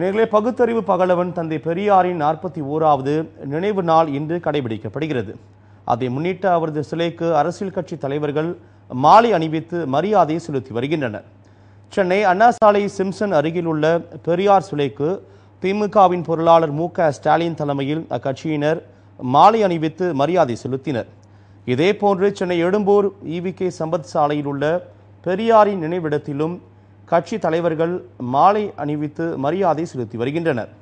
நேர்களே பகுத்தறிவு பகலவன் தந்தை பெரியாரின் நாற்பத்தி ஓராவது நினைவு நாள் இன்று கடைபிடிக்கப்படுகிறது அதை முன்னிட்டு அவரது சிலைக்கு அரசியல் கட்சி தலைவர்கள் மாலை அணிவித்து மரியாதை செலுத்தி வருகின்றனர் சென்னை அண்ணாசாலை சிம்சன் அருகில் உள்ள பெரியார் சிலைக்கு திமுகவின் பொருளாளர் மு ஸ்டாலின் தலைமையில் அக்கட்சியினர் மாலை அணிவித்து மரியாதை செலுத்தினர் இதேபோன்று சென்னை எடும்பூர் இவிகே சம்பத் சாலையில் உள்ள பெரியாரின் நினைவிடத்திலும் கட்சி தலைவர்கள் மாலை அணிவித்து மரியாதை செலுத்தி வருகின்றனர்